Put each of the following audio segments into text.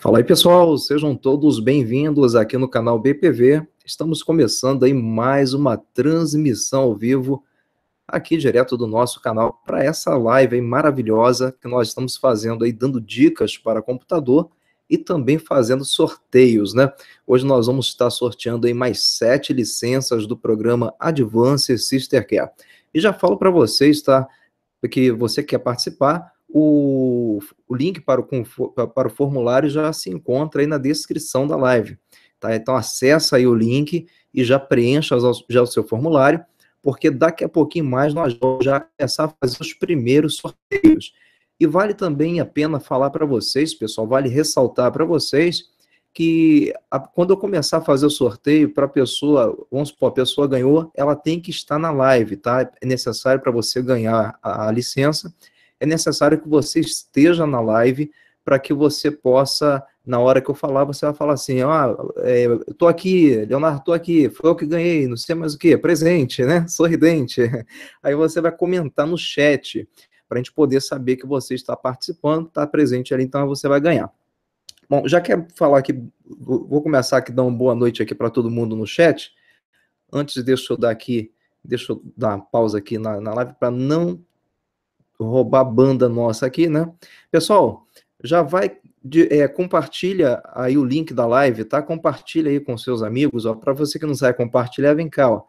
Fala aí, pessoal, sejam todos bem-vindos aqui no canal BPV. Estamos começando aí mais uma transmissão ao vivo aqui direto do nosso canal para essa live aí maravilhosa que nós estamos fazendo aí dando dicas para computador e também fazendo sorteios, né? Hoje nós vamos estar sorteando aí mais sete licenças do programa Advance Sister Care. E já falo para vocês, tá? Que você quer participar, o, o link para o, para o formulário já se encontra aí na descrição da live. Tá? Então acessa aí o link e já preencha já o seu formulário, porque daqui a pouquinho mais nós vamos já começar a fazer os primeiros sorteios. E vale também a pena falar para vocês, pessoal, vale ressaltar para vocês que a, quando eu começar a fazer o sorteio para a pessoa, vamos supor, a pessoa ganhou, ela tem que estar na live, tá? É necessário para você ganhar a, a licença é necessário que você esteja na live para que você possa, na hora que eu falar, você vai falar assim, ah, é, tô aqui, Leonardo, tô aqui, foi eu que ganhei, não sei mais o que, presente, né, sorridente. Aí você vai comentar no chat, para a gente poder saber que você está participando, está presente ali, então você vai ganhar. Bom, já quer falar aqui, vou começar aqui, dar uma boa noite aqui para todo mundo no chat. Antes, deixa eu dar aqui, deixa eu dar uma pausa aqui na, na live para não roubar banda nossa aqui, né? Pessoal, já vai, de, é, compartilha aí o link da live, tá? Compartilha aí com seus amigos, ó. Para você que não sabe compartilhar, vem cá, ó.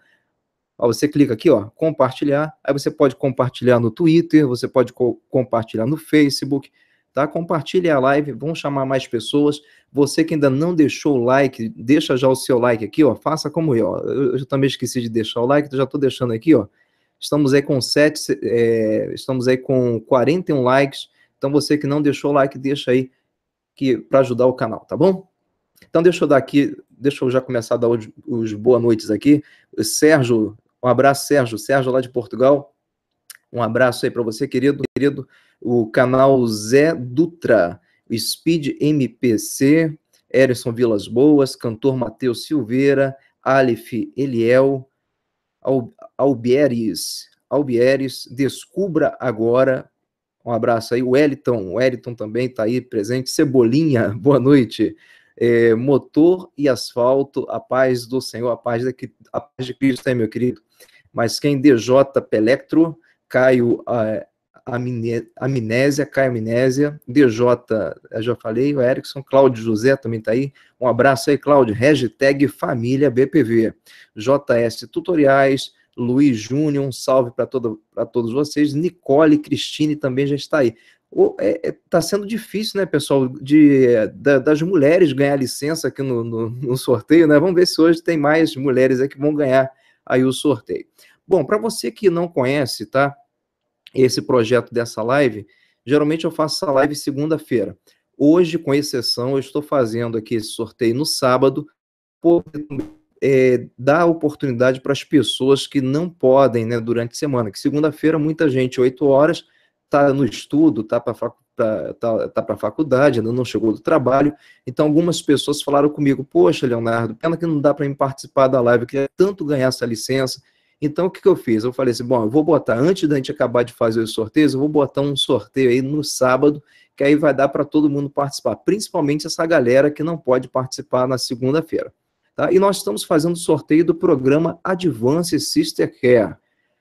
ó. Você clica aqui, ó, compartilhar. Aí você pode compartilhar no Twitter, você pode co compartilhar no Facebook, tá? Compartilha a live, vamos chamar mais pessoas. Você que ainda não deixou o like, deixa já o seu like aqui, ó. Faça como eu, ó. Eu, eu também esqueci de deixar o like, já tô deixando aqui, ó. Estamos aí com sete é, estamos aí com 41 likes. Então você que não deixou o like, deixa aí que para ajudar o canal, tá bom? Então deixa eu dar aqui, deixa eu já começar a dar os, os boa noites aqui. Sérgio, um abraço Sérgio, Sérgio lá de Portugal. Um abraço aí para você, querido, querido. O canal Zé Dutra, Speed MPC, Erison Vilas Boas, cantor Matheus Silveira, Alif Eliel, Albieres. Albieres, descubra agora. Um abraço aí, Wellington. Wellington também está aí presente. Cebolinha, boa noite. É, motor e asfalto, a paz do Senhor, a paz, da, a paz de Cristo, é, meu querido. Mas quem DJ Pelectro, Caio a, Amnésia, Caio Amnésia, DJ, já falei, o Erickson, Cláudio José também está aí. Um abraço aí, Cláudio. Hashtag Família BPV. JS Tutoriais, Luiz Júnior, um salve para todos vocês. Nicole, Cristine também já está aí. Está é, é tá sendo difícil, né, pessoal, de, eh, da, das mulheres ganhar licença aqui no, no, no, sorteio, né? Vamos ver se hoje tem mais mulheres que vão ganhar aí o sorteio. Bom, para você que não conhece, tá? Esse projeto dessa live, geralmente eu faço essa live segunda-feira. Hoje, com exceção, eu estou fazendo aqui esse sorteio no sábado, porque é, dar oportunidade para as pessoas que não podem, né, durante a semana, que segunda-feira muita gente, 8 horas, está no estudo, está para tá, tá, tá a faculdade, ainda não chegou do trabalho. Então, algumas pessoas falaram comigo, poxa, Leonardo, pena que não dá para mim participar da live, eu queria tanto ganhar essa licença. Então, o que, que eu fiz? Eu falei assim, bom, eu vou botar, antes da gente acabar de fazer os sorteios, eu vou botar um sorteio aí no sábado, que aí vai dar para todo mundo participar, principalmente essa galera que não pode participar na segunda-feira. Tá? E nós estamos fazendo sorteio do programa Advanced Sister Care.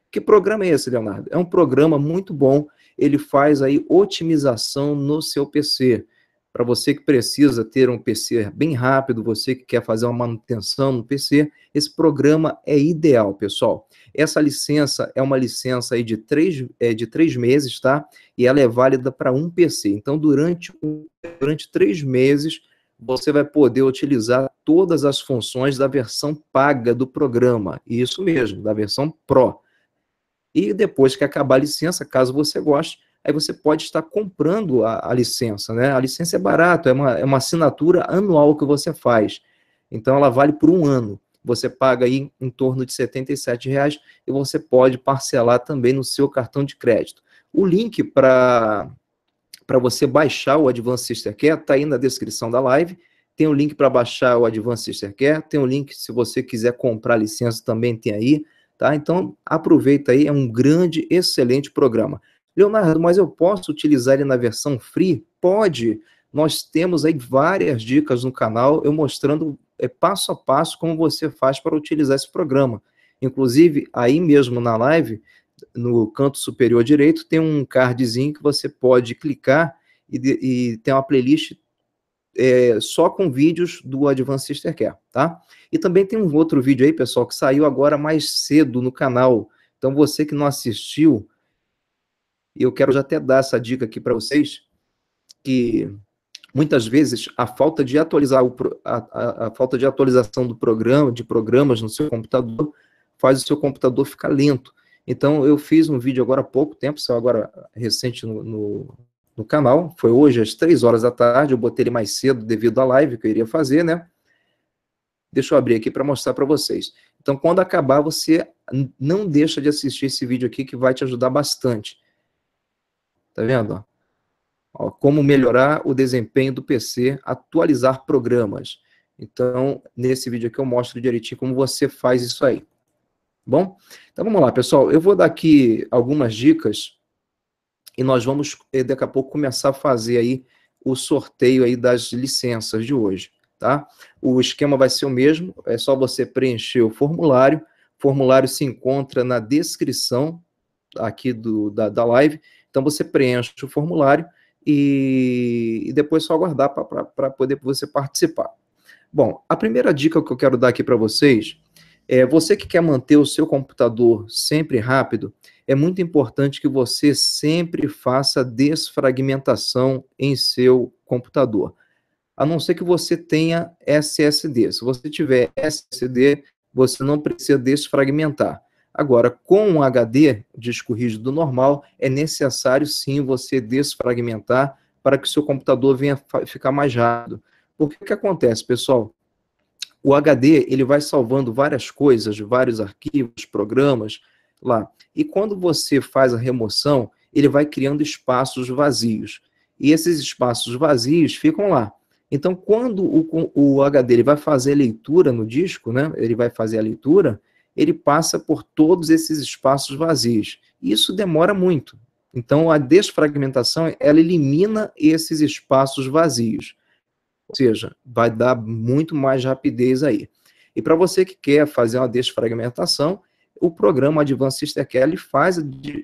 Que programa é esse, Leonardo? É um programa muito bom. Ele faz aí otimização no seu PC. Para você que precisa ter um PC bem rápido, você que quer fazer uma manutenção no PC, esse programa é ideal, pessoal. Essa licença é uma licença aí de três, é, de três meses, tá? E ela é válida para um PC. Então, durante, durante três meses, você vai poder utilizar todas as funções da versão paga do programa. Isso mesmo, da versão Pro. E depois que acabar a licença, caso você goste, aí você pode estar comprando a, a licença. Né? A licença é barata, é uma, é uma assinatura anual que você faz. Então ela vale por um ano. Você paga aí em torno de R$ 77,00 e você pode parcelar também no seu cartão de crédito. O link para para você baixar o Advanced Sister Sistercare, está aí na descrição da live. Tem o um link para baixar o Advanced Sister Care, tem o um link se você quiser comprar licença também tem aí, tá? Então aproveita aí, é um grande, excelente programa. Leonardo, mas eu posso utilizar ele na versão free? Pode. Nós temos aí várias dicas no canal, eu mostrando é, passo a passo como você faz para utilizar esse programa. Inclusive, aí mesmo na live, no canto superior direito tem um cardzinho que você pode clicar e, e tem uma playlist é, só com vídeos do Advanced Sister Care, tá? E também tem um outro vídeo aí, pessoal, que saiu agora mais cedo no canal. Então você que não assistiu, eu quero já até dar essa dica aqui para vocês, que muitas vezes a falta de atualizar o, a, a, a falta de atualização do programa, de programas no seu computador, faz o seu computador ficar lento. Então, eu fiz um vídeo agora há pouco tempo, saiu agora recente no, no, no, canal, foi hoje às 3 horas da tarde, eu botei ele mais cedo devido à live que eu iria fazer, né? Deixa eu abrir aqui para mostrar para vocês. Então, quando acabar, você não deixa de assistir esse vídeo aqui que vai te ajudar bastante. Tá vendo? Ó, como melhorar o desempenho do PC, atualizar programas. Então, nesse vídeo aqui eu mostro direitinho como você faz isso aí bom? Então vamos lá, pessoal. Eu vou dar aqui algumas dicas e nós vamos eh, daqui a pouco começar a fazer aí o sorteio aí das licenças de hoje, tá? O esquema vai ser o mesmo, é só você preencher o formulário. O formulário se encontra na descrição aqui do, da, da live. Então você preenche o formulário e, e depois é só aguardar para poder você participar. Bom, a primeira dica que eu quero dar aqui para vocês é, você que quer manter o seu computador sempre rápido, é muito importante que você sempre faça desfragmentação em seu computador. A não ser que você tenha SSD. Se você tiver SSD, você não precisa desfragmentar. Agora, com um HD, disco rígido normal, é necessário sim você desfragmentar para que o seu computador venha ficar mais rápido. Por que que acontece, pessoal? O HD ele vai salvando várias coisas, vários arquivos, programas lá. E quando você faz a remoção, ele vai criando espaços vazios. E esses espaços vazios ficam lá. Então, quando o, o HD ele vai fazer a leitura no disco, né, ele vai fazer a leitura, ele passa por todos esses espaços vazios. Isso demora muito. Então, a desfragmentação ela elimina esses espaços vazios. Ou seja, vai dar muito mais rapidez aí. E para você que quer fazer uma desfragmentação, o programa Advanced Sister faz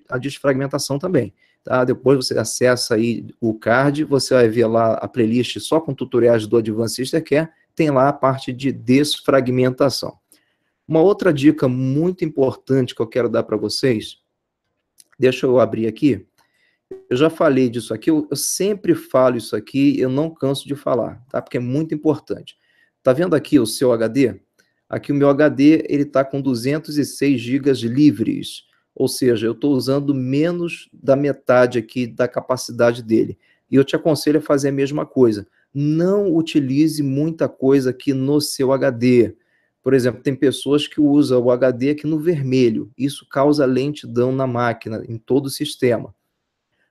a desfragmentação também. Tá? Depois você acessa aí o card, você vai ver lá a playlist só com tutoriais do Advanced Sister Care, tem lá a parte de desfragmentação. Uma outra dica muito importante que eu quero dar para vocês, deixa eu abrir aqui, eu já falei disso aqui, eu, eu sempre falo isso aqui, eu não canso de falar, tá? Porque é muito importante. Tá vendo aqui o seu HD? Aqui o meu HD, ele tá com 206 GB livres, ou seja, eu estou usando menos da metade aqui da capacidade dele. E eu te aconselho a fazer a mesma coisa. Não utilize muita coisa aqui no seu HD. Por exemplo, tem pessoas que usam o HD aqui no vermelho. Isso causa lentidão na máquina, em todo o sistema.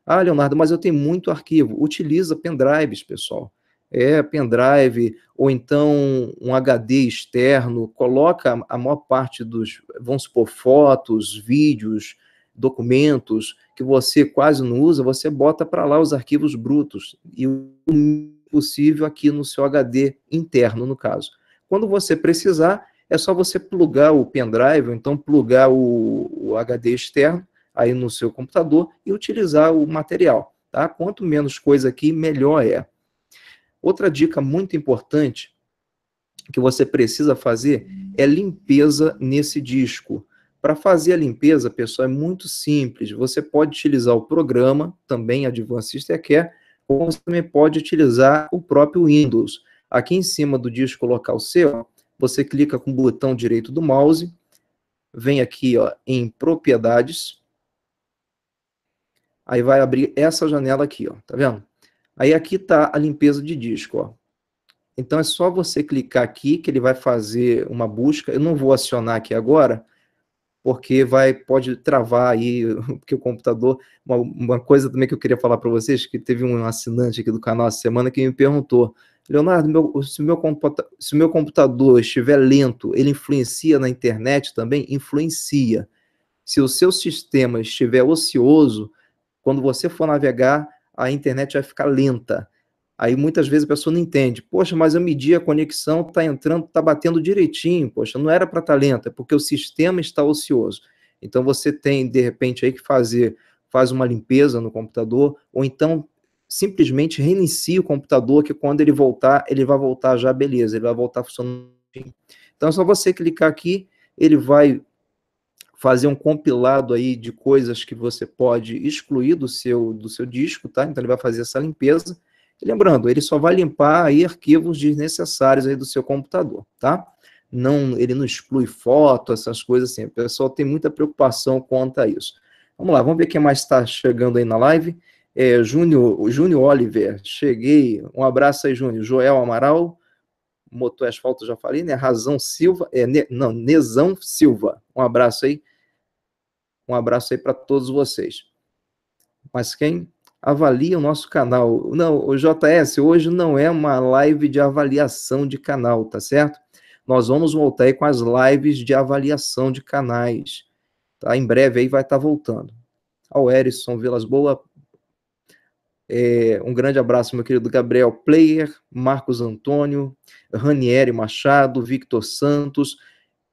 Ah, Leonardo, mas eu tenho muito arquivo. Utiliza pendrives, pessoal. É, pendrive, ou então um HD externo, coloca a maior parte dos, vamos supor, fotos, vídeos, documentos que você quase não usa, você bota para lá os arquivos brutos e o possível aqui no seu HD interno, no caso. Quando você precisar, é só você plugar o pendrive, ou então plugar o, o HD externo aí no seu computador e utilizar o material. Tá? Quanto menos coisa aqui, melhor é. Outra dica muito importante que você precisa fazer é limpeza nesse disco. Para fazer a limpeza, pessoal, é muito simples. Você pode utilizar o programa, também Advanced System Care, ou você também pode utilizar o próprio Windows. Aqui em cima do disco local seu, você clica com o botão direito do mouse, vem aqui ó, em propriedades, Aí vai abrir essa janela aqui, ó, tá vendo? Aí aqui tá a limpeza de disco, ó. Então é só você clicar aqui que ele vai fazer uma busca. Eu não vou acionar aqui agora, porque vai pode travar aí, porque o computador... Uma, uma coisa também que eu queria falar para vocês, que teve um assinante aqui do canal essa semana que me perguntou, Leonardo, meu, se, meu meu se o meu computador estiver lento, ele influencia na internet também? Influencia. Se o seu sistema estiver ocioso, quando você for navegar, a internet vai ficar lenta. Aí muitas vezes a pessoa não entende. Poxa, mas eu medi a conexão, está entrando, está batendo direitinho. Poxa, não era para estar tá lenta. É porque o sistema está ocioso. Então você tem, de repente, aí que fazer, faz uma limpeza no computador, ou então simplesmente reinicia o computador, que quando ele voltar, ele vai voltar já, beleza, ele vai voltar funcionando. Então é só você clicar aqui, ele vai fazer um compilado aí de coisas que você pode excluir do seu, do seu disco, tá? Então ele vai fazer essa limpeza. E lembrando, ele só vai limpar aí arquivos desnecessários aí do seu computador, tá? Não, ele não exclui foto, essas coisas assim. O pessoal tem muita preocupação quanto a isso. Vamos lá, vamos ver quem mais está chegando aí na live. É, Júnior, Júnior Oliver, cheguei. Um abraço aí, Júnior. Joel Amaral, Motor Asfalto, já falei, né? Razão Silva, é, ne, não, Nezão Silva. Um abraço aí. Um abraço aí para todos vocês. Mas quem avalia o nosso canal? Não, o JS, hoje não é uma live de avaliação de canal, tá certo? Nós vamos voltar aí com as lives de avaliação de canais. Tá? Em breve aí vai estar tá voltando. Ao Erison Vilas Boa, é, um grande abraço, meu querido Gabriel Player, Marcos Antônio, Ranieri Machado, Victor Santos,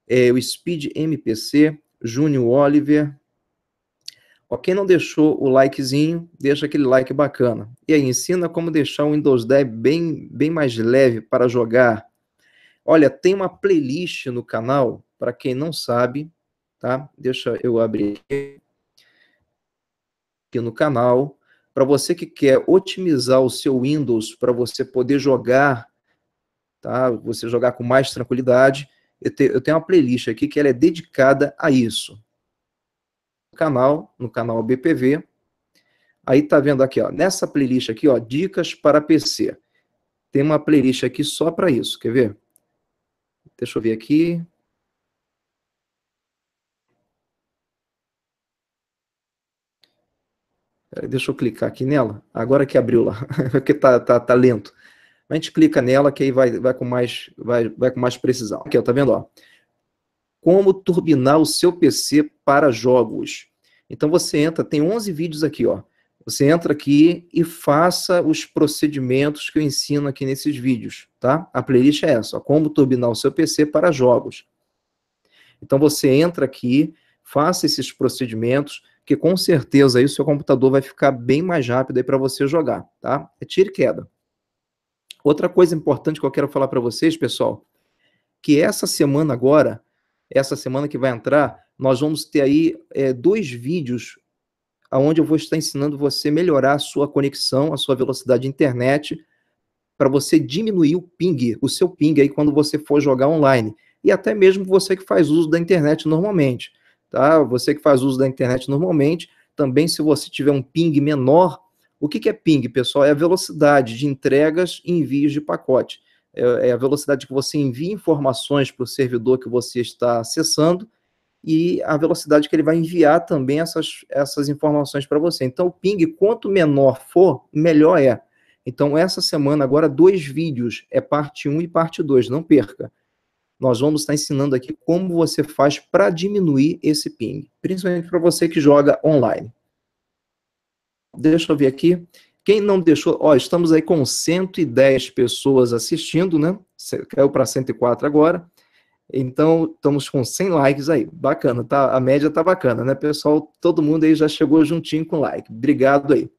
é, o Speed MPC, Júnior Oliver, Ó, quem não deixou o likezinho, deixa aquele like bacana. E aí, ensina como deixar o Windows 10 bem, bem mais leve para jogar. Olha, tem uma playlist no canal, para quem não sabe, tá? Deixa eu abrir aqui no canal. Para você que quer otimizar o seu Windows para você poder jogar, tá? Você jogar com mais tranquilidade, eu, eu tenho uma playlist aqui que ela é dedicada a isso canal, no canal BPV. Aí tá vendo aqui, ó, nessa playlist aqui, ó, dicas para PC. Tem uma playlist aqui só para isso, quer ver? Deixa eu ver aqui. Deixa eu clicar aqui nela. Agora que abriu lá, porque tá, tá, tá lento. A gente clica nela que aí vai, vai, com, mais, vai, vai com mais precisão. Aqui, ó, tá vendo? Ó. Como turbinar o seu PC para jogos. Então você entra, tem 11 vídeos aqui, ó. Você entra aqui e faça os procedimentos que eu ensino aqui nesses vídeos, tá? A playlist é essa, ó, como turbinar o seu PC para jogos. Então você entra aqui, faça esses procedimentos, que com certeza aí o seu computador vai ficar bem mais rápido aí para você jogar, tá? É tiro e queda. Outra coisa importante que eu quero falar para vocês, pessoal, que essa semana agora, essa semana que vai entrar, nós vamos ter aí é, dois vídeos onde eu vou estar ensinando você melhorar a sua conexão, a sua velocidade de internet, para você diminuir o ping, o seu ping aí quando você for jogar online. E até mesmo você que faz uso da internet normalmente, tá? Você que faz uso da internet normalmente, também se você tiver um ping menor, o que, que é ping, pessoal? É a velocidade de entregas e envios de pacote. É, é a velocidade que você envia informações para o servidor que você está acessando, e a velocidade que ele vai enviar também essas, essas informações para você. Então, o ping, quanto menor for, melhor é. Então, essa semana, agora, dois vídeos, é parte 1 e parte 2, não perca. Nós vamos estar ensinando aqui como você faz para diminuir esse ping, principalmente para você que joga online. Deixa eu ver aqui. Quem não deixou, ó, estamos aí com 110 pessoas assistindo, né? Caiu para 104 agora. Então, estamos com 100 likes aí. Bacana, tá? A média tá bacana, né, pessoal? Todo mundo aí já chegou juntinho com like. Obrigado aí.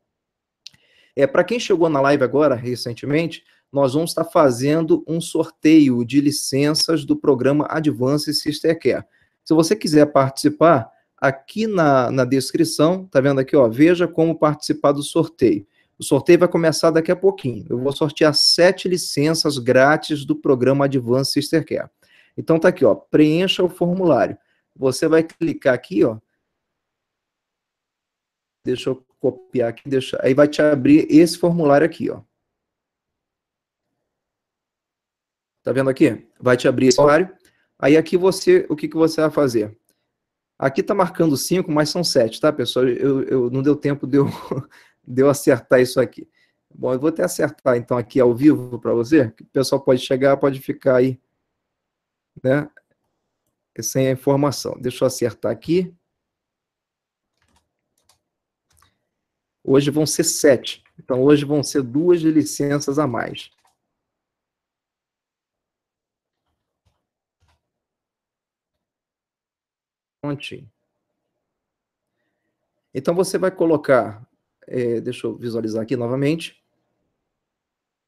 É, para quem chegou na live agora, recentemente, nós vamos estar tá fazendo um sorteio de licenças do programa Advance Sister Care. Se você quiser participar, aqui na, na descrição, tá vendo aqui, ó, veja como participar do sorteio. O sorteio vai começar daqui a pouquinho. Eu vou sortear sete licenças grátis do programa Advance Sister Care. Então tá aqui, ó, preencha o formulário. Você vai clicar aqui, ó. Deixa eu copiar aqui, deixa, aí vai te abrir esse formulário aqui, ó. Tá vendo aqui? Vai te abrir esse formulário. Aí aqui você, o que, que você vai fazer? Aqui tá marcando 5, mas são 7, tá, pessoal? Eu, eu, não deu tempo de eu, de eu acertar isso aqui. Bom, eu vou até acertar então aqui ao vivo para você, o pessoal pode chegar, pode ficar aí né? Sem a informação. Deixa eu acertar aqui. Hoje vão ser sete. Então, hoje vão ser duas licenças a mais. Prontinho. Então, você vai colocar, é, deixa eu visualizar aqui novamente,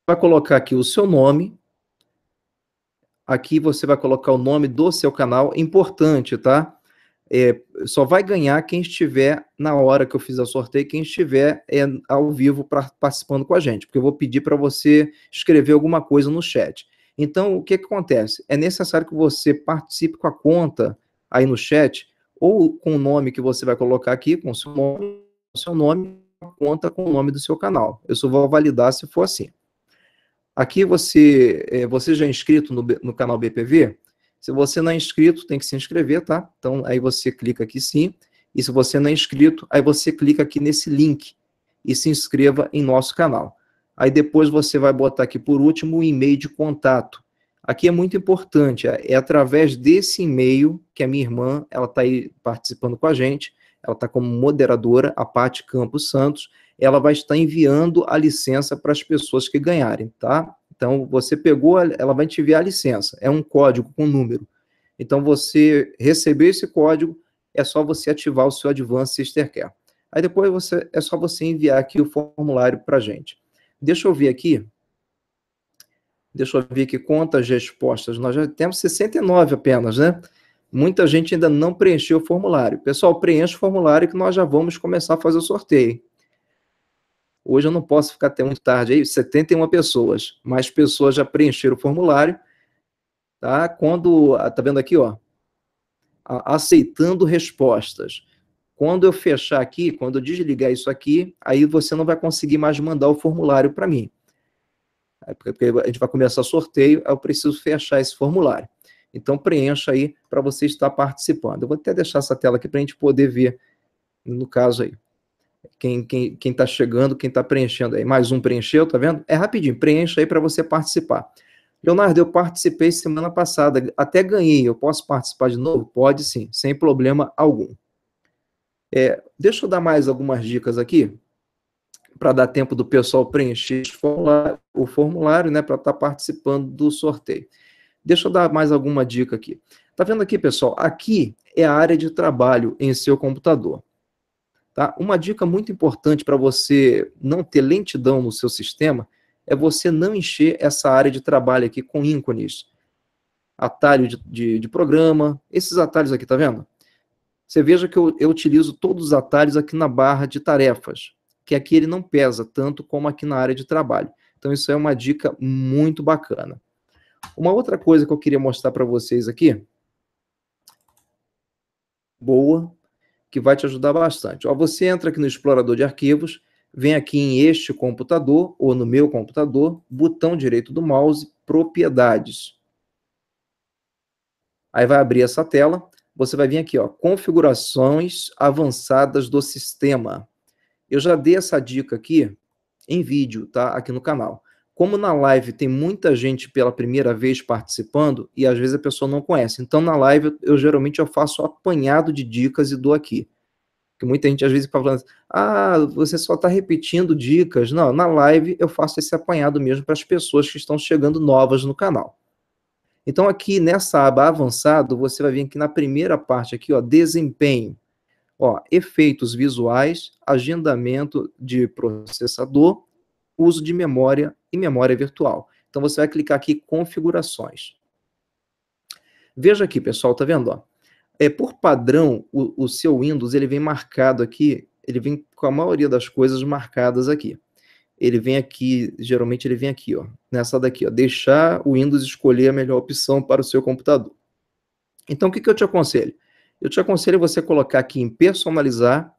vai colocar aqui o seu nome, aqui você vai colocar o nome do seu canal, importante, tá? É, só vai ganhar quem estiver na hora que eu fiz a sorteio, quem estiver é, ao vivo pra, participando com a gente, porque eu vou pedir para você escrever alguma coisa no chat. Então, o que, que acontece? É necessário que você participe com a conta aí no chat, ou com o nome que você vai colocar aqui, com o seu nome, seu nome, conta com o nome do seu canal. Eu só vou validar se for assim. Aqui você, é, você já é inscrito no, no canal BPV? Se você não é inscrito, tem que se inscrever, tá? Então, aí você clica aqui sim. E se você não é inscrito, aí você clica aqui nesse link e se inscreva em nosso canal. Aí depois você vai botar aqui por último o e-mail de contato. Aqui é muito importante, é, é através desse e-mail que a minha irmã, ela está aí participando com a gente, ela está como moderadora, a Paty Campos Santos, ela vai estar enviando a licença para as pessoas que ganharem, tá? Então, você pegou, ela vai te enviar a licença. É um código com número. Então, você receber esse código, é só você ativar o seu Advanced Sister Care. Aí depois você, é só você enviar aqui o formulário para a gente. Deixa eu ver aqui. Deixa eu ver aqui quantas respostas. Nós já temos 69 apenas, né? Muita gente ainda não preencheu o formulário. Pessoal, preencha o formulário que nós já vamos começar a fazer o sorteio. Hoje eu não posso ficar até muito tarde aí, 71 pessoas, mais pessoas já preencheram o formulário, tá? Quando, ah, tá vendo aqui, ó, aceitando respostas. Quando eu fechar aqui, quando eu desligar isso aqui, aí você não vai conseguir mais mandar o formulário para mim. É porque a gente vai começar o sorteio, eu preciso fechar esse formulário. Então preencha aí para você estar participando. Eu vou até deixar essa tela aqui para a gente poder ver no caso aí quem, quem, quem tá chegando, quem está preenchendo aí. Mais um preencheu, tá vendo? É rapidinho, preencha aí para você participar. Leonardo, eu participei semana passada, até ganhei. Eu posso participar de novo? Pode sim, sem problema algum. É, deixa eu dar mais algumas dicas aqui, para dar tempo do pessoal preencher o formulário, né, para estar tá participando do sorteio. Deixa eu dar mais alguma dica aqui. Tá vendo aqui, pessoal? Aqui é a área de trabalho em seu computador. Tá? Uma dica muito importante para você não ter lentidão no seu sistema é você não encher essa área de trabalho aqui com ícones. Atalho de, de, de programa, esses atalhos aqui, tá vendo? Você veja que eu, eu utilizo todos os atalhos aqui na barra de tarefas, que aqui ele não pesa tanto como aqui na área de trabalho. Então isso é uma dica muito bacana. Uma outra coisa que eu queria mostrar para vocês aqui, boa, que vai te ajudar bastante. Ó, você entra aqui no explorador de arquivos, vem aqui em este computador, ou no meu computador, botão direito do mouse, propriedades. Aí vai abrir essa tela, você vai vir aqui, ó, configurações avançadas do sistema. Eu já dei essa dica aqui em vídeo, tá? Aqui no canal como na live tem muita gente pela primeira vez participando e às vezes a pessoa não conhece. Então na live eu, eu geralmente eu faço um apanhado de dicas e dou aqui. Que muita gente às vezes fica falando, ah, você só está repetindo dicas. Não, na live eu faço esse apanhado mesmo para as pessoas que estão chegando novas no canal. Então aqui nessa aba avançado, você vai vir aqui na primeira parte aqui, ó, desempenho. Ó, efeitos visuais, agendamento de processador, uso de memória e memória virtual. Então, você vai clicar aqui configurações. Veja aqui, pessoal, tá vendo? Ó? É, por padrão, o, o seu Windows ele vem marcado aqui, ele vem com a maioria das coisas marcadas aqui. Ele vem aqui, geralmente ele vem aqui, ó, nessa daqui, ó, deixar o Windows escolher a melhor opção para o seu computador. Então, o que, que eu te aconselho? Eu te aconselho você colocar aqui em personalizar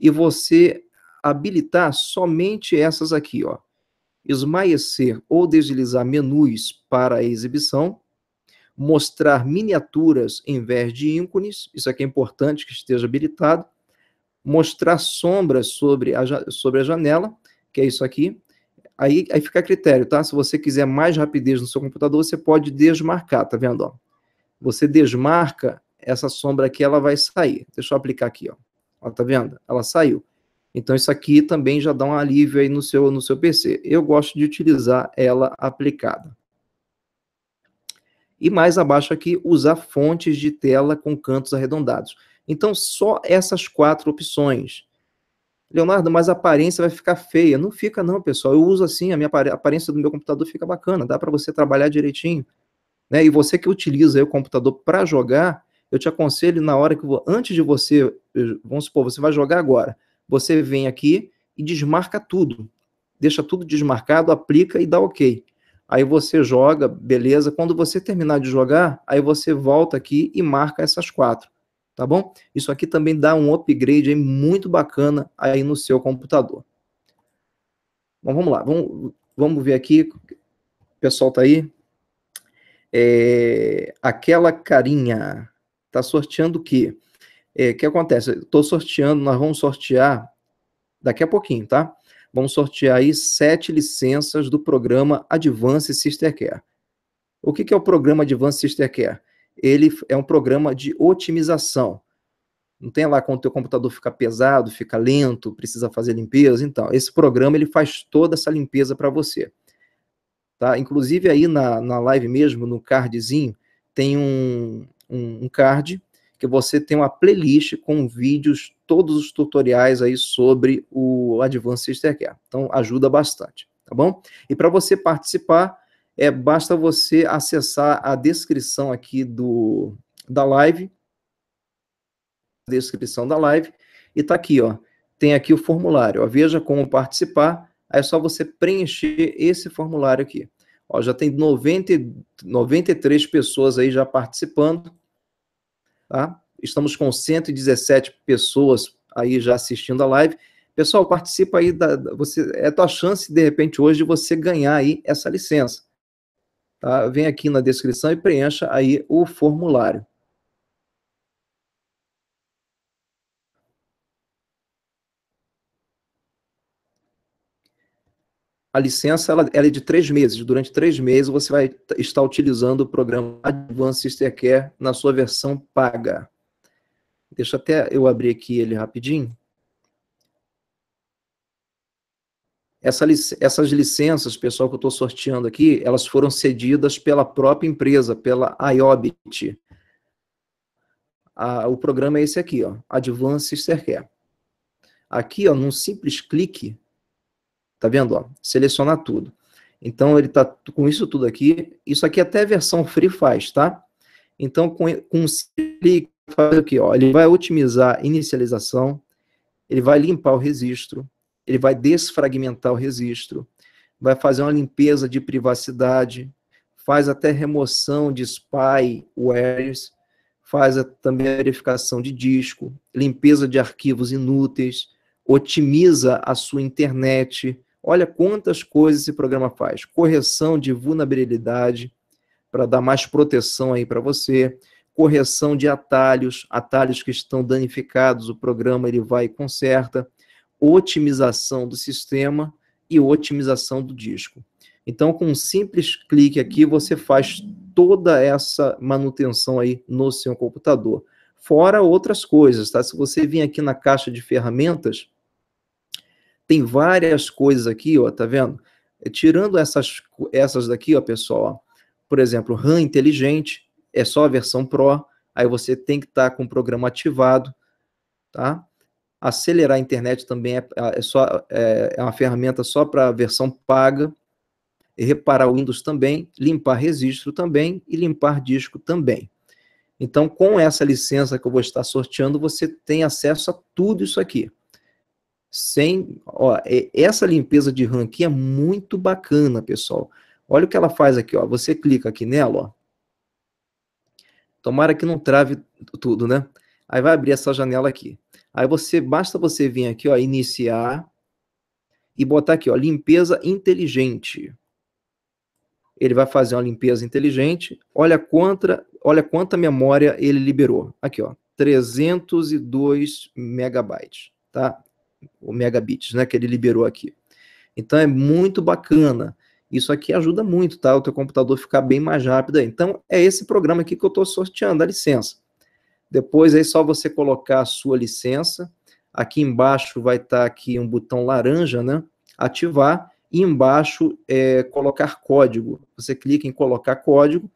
e você habilitar somente essas aqui, ó. Esmaecer ou deslizar menus para a exibição, mostrar miniaturas em vez de ícones, isso aqui é importante que esteja habilitado, mostrar sombras sobre a, sobre a janela, que é isso aqui, aí, aí fica a critério, tá? Se você quiser mais rapidez no seu computador, você pode desmarcar, tá vendo? Ó? Você desmarca, essa sombra aqui ela vai sair. Deixa eu aplicar aqui, ó. ó tá vendo? Ela saiu. Então, isso aqui também já dá um alívio aí no seu, no seu PC. Eu gosto de utilizar ela aplicada. E mais abaixo aqui, usar fontes de tela com cantos arredondados. Então, só essas quatro opções. Leonardo, mas a aparência vai ficar feia. Não fica não, pessoal. Eu uso assim, a minha aparência do meu computador fica bacana, dá para você trabalhar direitinho. Né? E você que utiliza o computador para jogar, eu te aconselho na hora que antes de você, eh, vamos supor, você vai jogar agora você vem aqui e desmarca tudo. Deixa tudo desmarcado, aplica e dá OK. Aí você joga, beleza. Quando você terminar de jogar, aí você volta aqui e marca essas quatro, tá bom? Isso aqui também dá um upgrade aí muito bacana aí no seu computador. Bom, vamos lá, vamos, vamos ver aqui. O pessoal tá aí. É, aquela carinha tá sorteando o quê? O é, que acontece? Estou sorteando, nós vamos sortear daqui a pouquinho, tá? Vamos sortear aí sete licenças do programa Advance Sister Care. O que, que é o programa Advance Sister Care? Ele é um programa de otimização. Não tem lá quando o teu computador fica pesado, fica lento, precisa fazer limpeza. Então, esse programa ele faz toda essa limpeza para você. Tá? Inclusive aí na, na live mesmo, no cardzinho, tem um, um, um card que você tem uma playlist com vídeos, todos os tutoriais aí sobre o Advanced Sister Care. Então, ajuda bastante, tá bom? E para você participar, é, basta você acessar a descrição aqui do, da live, descrição da live, e tá aqui, ó, tem aqui o formulário, ó, veja como participar, aí é só você preencher esse formulário aqui. Ó, já tem 90, 93 pessoas aí já participando, Tá? Estamos com 117 pessoas aí já assistindo a live. Pessoal, participa aí da, você é tua chance de repente hoje de você ganhar aí essa licença. Tá? Vem aqui na descrição e preencha aí o formulário. a licença ela, ela, é de três meses. Durante três meses você vai estar utilizando o programa Advanced Sister Care na sua versão paga. Deixa até eu abrir aqui ele rapidinho. Essa, essas licenças, pessoal, que eu estou sorteando aqui, elas foram cedidas pela própria empresa, pela IOBIT. o programa é esse aqui, ó, Advanced Sister Care. Aqui, ó, num simples clique, Tá vendo? Ó, seleciona tudo. Então, ele tá com isso tudo aqui. Isso aqui até a versão free faz, tá? Então, com, com faz o quê Ó, ele vai otimizar a inicialização, ele vai limpar o registro, ele vai desfragmentar o registro, vai fazer uma limpeza de privacidade, faz até remoção de spywares, faz também a verificação de disco, limpeza de arquivos inúteis, otimiza a sua internet, Olha quantas coisas esse programa faz: correção de vulnerabilidade, para dar mais proteção aí para você, correção de atalhos, atalhos que estão danificados, o programa ele vai e conserta, otimização do sistema e otimização do disco. Então, com um simples clique aqui, você faz toda essa manutenção aí no seu computador. Fora outras coisas, tá? Se você vir aqui na caixa de ferramentas, tem várias coisas aqui, ó, tá vendo? É, tirando essas, essas daqui, ó, pessoal, ó, por exemplo, RAM inteligente, é só a versão Pro, aí você tem que estar tá com o programa ativado, tá? Acelerar a internet também é, é, é só, é, é uma ferramenta só para a versão paga, e reparar o Windows também, limpar registro também e limpar disco também. Então, com essa licença que eu vou estar sorteando, você tem acesso a tudo isso aqui. Sem, ó, essa limpeza de RAM aqui é muito bacana, pessoal. Olha o que ela faz aqui, ó. Você clica aqui nela, ó. Tomara que não trave tudo, né? Aí vai abrir essa janela aqui. Aí você basta você vir aqui, ó, iniciar e botar aqui, ó, limpeza inteligente. Ele vai fazer uma limpeza inteligente. Olha quanta, olha quanta memória ele liberou. Aqui, ó, 302 megabytes, tá? o megabits, né, que ele liberou aqui. Então é muito bacana. Isso aqui ajuda muito, tá? O teu computador ficar bem mais rápido. Aí. Então é esse programa aqui que eu estou sorteando, a licença. Depois é só você colocar a sua licença. Aqui embaixo vai estar tá aqui um botão laranja, né? Ativar. E embaixo é colocar código. Você clica em colocar código,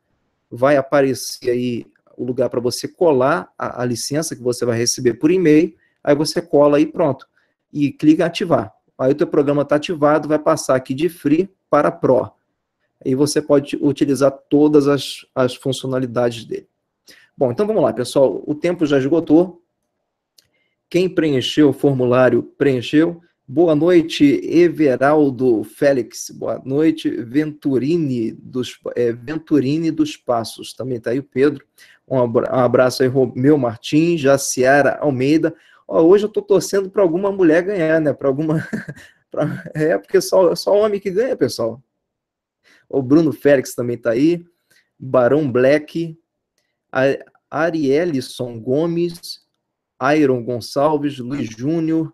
vai aparecer aí o lugar para você colar a, a licença que você vai receber por e-mail. Aí você cola e pronto e clica ativar. Aí o teu programa está ativado, vai passar aqui de free para pro. aí você pode utilizar todas as, as funcionalidades dele. Bom, então vamos lá, pessoal. O tempo já esgotou. Quem preencheu o formulário, preencheu. Boa noite, Everaldo Félix. Boa noite, Venturini dos, é, Venturini dos Passos. Também está aí o Pedro. Um abraço aí, Romeu Martins, Jaciara Almeida ó, hoje eu estou torcendo para alguma mulher ganhar, né? Para alguma. pra... É, porque só, só homem que ganha, pessoal. O Bruno Félix também está aí. Barão Black. Arielison Gomes. Iron Gonçalves. Luiz Júnior.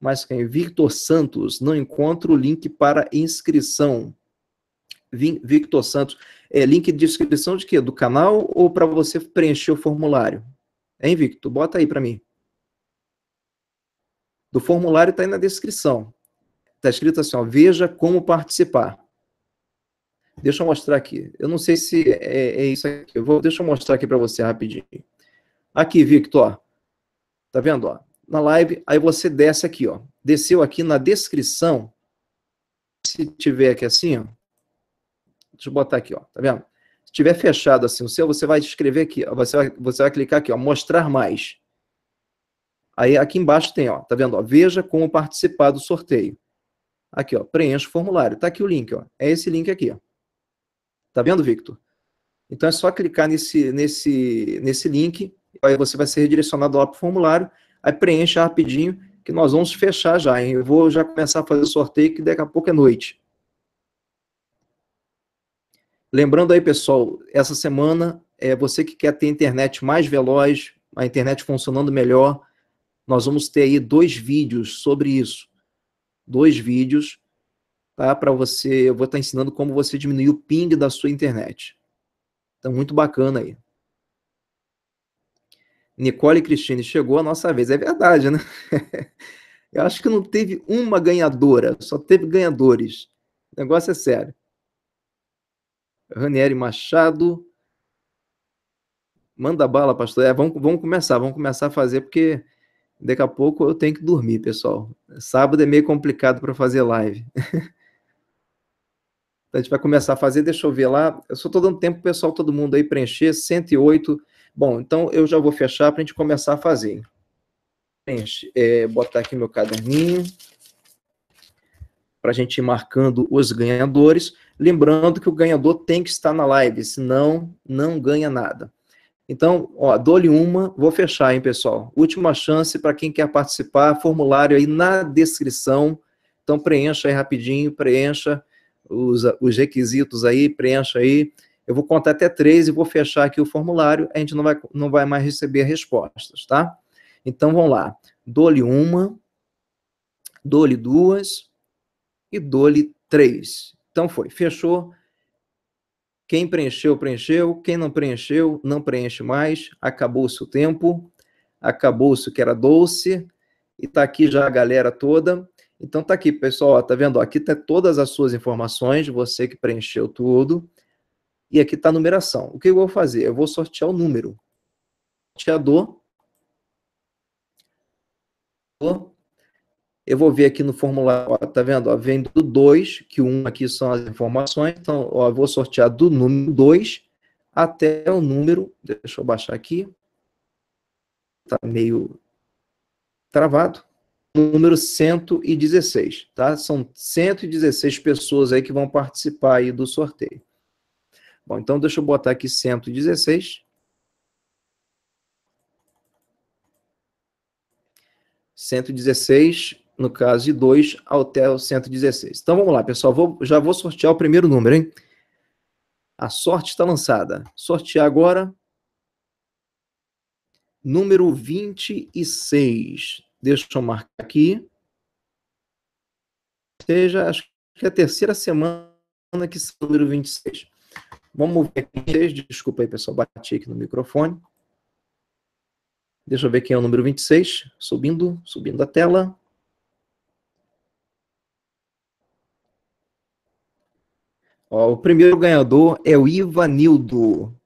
Mas quem? Victor Santos. Não encontro o link para inscrição. Victor Santos. É, link de inscrição de quê? Do canal ou para você preencher o formulário? Hein, Victor? Bota aí para mim do formulário está aí na descrição. Está escrito assim, ó, veja como participar. Deixa eu mostrar aqui. Eu não sei se é, é, é isso aqui. Eu vou, deixa eu mostrar aqui para você rapidinho. Aqui, Victor. Tá vendo? Ó, na live, aí você desce aqui. ó. Desceu aqui na descrição. Se tiver aqui assim, ó. deixa eu botar aqui. ó. Tá vendo? Se tiver fechado assim o seu, você vai escrever aqui. Ó, você, vai, você vai clicar aqui. ó, Mostrar mais. Aí aqui embaixo tem, ó, tá vendo? Ó, Veja como participar do sorteio. Aqui, ó, preencha o formulário. Tá aqui o link, ó. É esse link aqui, ó. Tá vendo, Victor? Então é só clicar nesse, nesse, nesse link, aí você vai ser redirecionado lá para o formulário, aí preencha rapidinho, que nós vamos fechar já, hein? Eu vou já começar a fazer o sorteio, que daqui a pouco é noite. Lembrando aí, pessoal, essa semana, é você que quer ter internet mais veloz, a internet funcionando melhor, nós vamos ter aí dois vídeos sobre isso. Dois vídeos, tá? Para você, eu vou estar tá ensinando como você diminuir o ping da sua internet. Então, muito bacana aí. Nicole Cristine chegou a nossa vez. É verdade, né? eu acho que não teve uma ganhadora, só teve ganhadores. O negócio é sério. Ranieri Machado. Manda bala, pastor. É, vamos, vamos começar, vamos começar a fazer, porque Daqui a pouco eu tenho que dormir, pessoal. Sábado é meio complicado para fazer live. Então, a gente vai começar a fazer, deixa eu ver lá. Eu só estou dando tempo para o pessoal, todo mundo aí preencher, 108. Bom, então eu já vou fechar para a gente começar a fazer. Preenche, é, botar aqui meu caderninho para a gente ir marcando os ganhadores. Lembrando que o ganhador tem que estar na live, senão não ganha nada. Então, ó, dou-lhe uma, vou fechar, hein, pessoal? Última chance para quem quer participar, formulário aí na descrição. Então, preencha aí rapidinho, preencha os, os requisitos aí, preencha aí. Eu vou contar até três e vou fechar aqui o formulário, a gente não vai, não vai mais receber respostas, tá? Então, vamos lá. Dou-lhe uma, dou-lhe duas e dou-lhe três. Então, foi. Fechou quem preencheu, preencheu. Quem não preencheu, não preenche mais. Acabou-se o tempo, acabou-se o que era doce. E tá aqui já a galera toda. Então tá aqui, pessoal, ó, tá vendo? Ó, aqui tá todas as suas informações, você que preencheu tudo. E aqui tá a numeração. O que eu vou fazer? Eu vou sortear o número. Sorteador. Eu vou ver aqui no formulário, ó, tá vendo? Ó, vem do 2, que 1 um aqui são as informações. Então, ó, eu vou sortear do número 2 até o número. Deixa eu baixar aqui. Tá meio travado. Número 116, tá? São 116 pessoas aí que vão participar aí do sorteio. Bom, então deixa eu botar aqui 116. 116 no caso de 2 até o 116. Então vamos lá, pessoal, vou, já vou sortear o primeiro número, hein? A sorte está lançada. Sortear agora. Número 26. Deixa eu marcar aqui. Seja, acho que é a terceira semana que é o número 26. Vamos ver aqui. Desculpa aí, pessoal, bati aqui no microfone. Deixa eu ver quem é o número 26. Subindo, subindo a tela. Ó, o primeiro ganhador é o Ivanildo,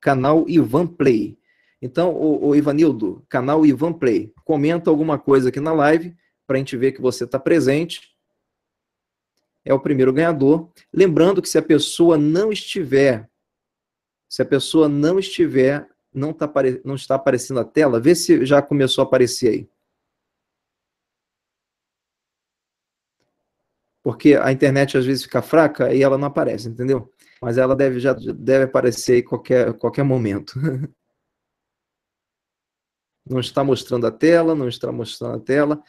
canal Ivan Play. Então, o, o Ivanildo, canal Ivan Play, comenta alguma coisa aqui na live para a gente ver que você está presente. É o primeiro ganhador. Lembrando que se a pessoa não estiver, se a pessoa não estiver, não, tá, não está aparecendo a tela, vê se já começou a aparecer aí. porque a internet às vezes fica fraca e ela não aparece, entendeu? Mas ela deve já deve aparecer em qualquer, qualquer momento. não está mostrando a tela, não está mostrando a tela.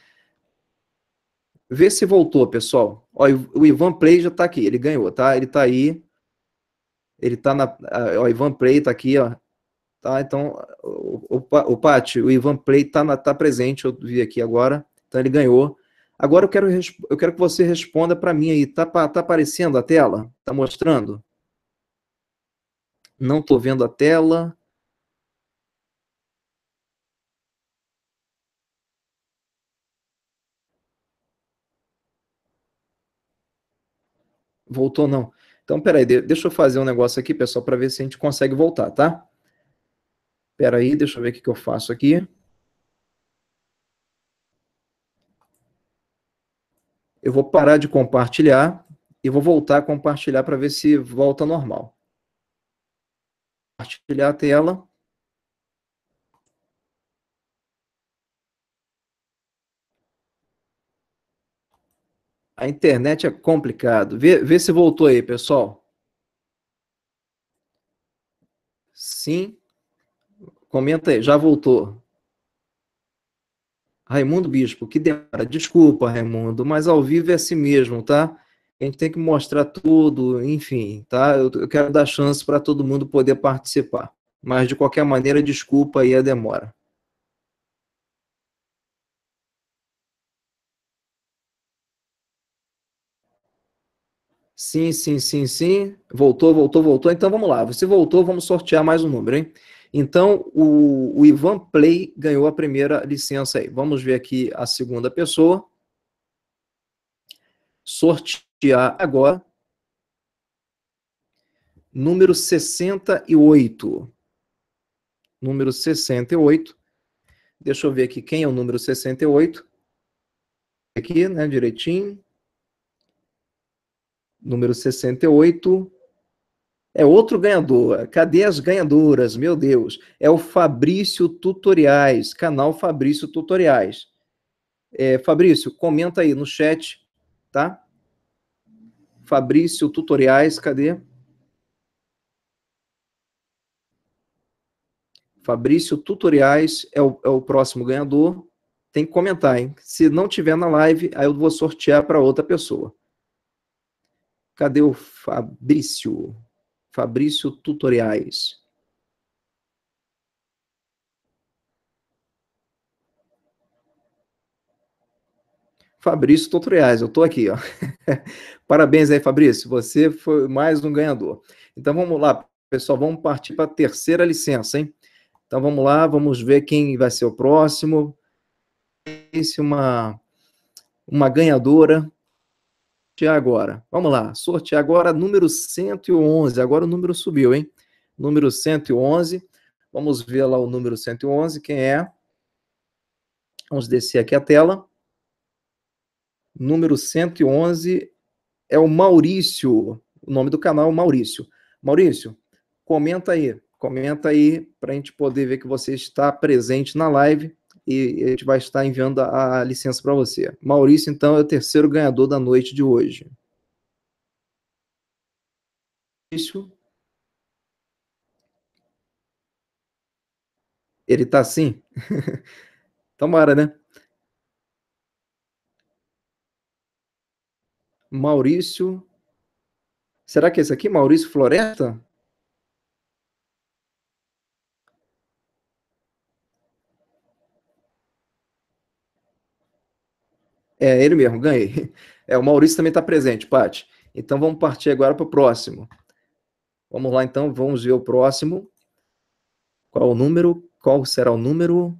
Vê se voltou, pessoal. Ó, o Ivan Play já está aqui, ele ganhou, tá? Ele está aí. Ele está na. Ó, Ivan Play está aqui, ó. Tá, então, o, o, o Pati, o Ivan Play está tá presente, eu vi aqui agora. Então, ele ganhou. Agora eu quero, eu quero que você responda para mim aí. Tá, tá aparecendo a tela? Tá mostrando? Não tô vendo a tela. Voltou não. Então, peraí, deixa eu fazer um negócio aqui, pessoal, para ver se a gente consegue voltar, tá? Peraí, deixa eu ver o que, que eu faço aqui. eu vou parar de compartilhar e vou voltar a compartilhar para ver se volta normal. Compartilhar a tela. A internet é complicado. Vê, vê se voltou aí, pessoal. Sim. Comenta aí, já voltou. Raimundo Bispo, que demora. Desculpa, Raimundo, mas ao vivo é assim mesmo, tá? A gente tem que mostrar tudo, enfim, tá? Eu, eu quero dar chance para todo mundo poder participar. Mas, de qualquer maneira, desculpa aí a demora. Sim, sim, sim, sim. Voltou, voltou, voltou. Então vamos lá. Você voltou, vamos sortear mais um número, hein? Então, o, o Ivan Play ganhou a primeira licença aí. Vamos ver aqui a segunda pessoa. Sortear agora. Número 68. Número 68. Deixa eu ver aqui quem é o número 68. Aqui, né, direitinho. Número 68. É outro ganhador. Cadê as ganhadoras? Meu Deus. É o Fabrício Tutoriais, canal Fabrício Tutoriais. É, Fabrício, comenta aí no chat, tá? Fabrício Tutoriais, cadê? Fabrício Tutoriais é o, é o próximo ganhador. Tem que comentar, hein? Se não tiver na live, aí eu vou sortear para outra pessoa. Cadê o Fabrício? Fabrício Tutoriais. Fabrício Tutoriais, eu estou aqui, ó. Parabéns aí, Fabrício, você foi mais um ganhador. Então vamos lá, pessoal, vamos partir para a terceira licença, hein? Então vamos lá, vamos ver quem vai ser o próximo. Esse uma uma ganhadora sortear agora. Vamos lá, sortear agora número 111. Agora o número subiu, hein? Número 111. Vamos ver lá o número 111, quem é? Vamos descer aqui a tela. Número 111 é o Maurício. O nome do canal é Maurício. Maurício, comenta aí. Comenta aí para a gente poder ver que você está presente na live e a gente vai estar enviando a, a licença para você. Maurício, então, é o terceiro ganhador da noite de hoje. Maurício. Ele está assim? Tomara, né? Maurício. Será que é esse aqui? Maurício Floresta? É, ele mesmo, ganhei. É, o Maurício também está presente, Pati. Então vamos partir agora para o próximo. Vamos lá então, vamos ver o próximo. Qual o número? Qual será o número?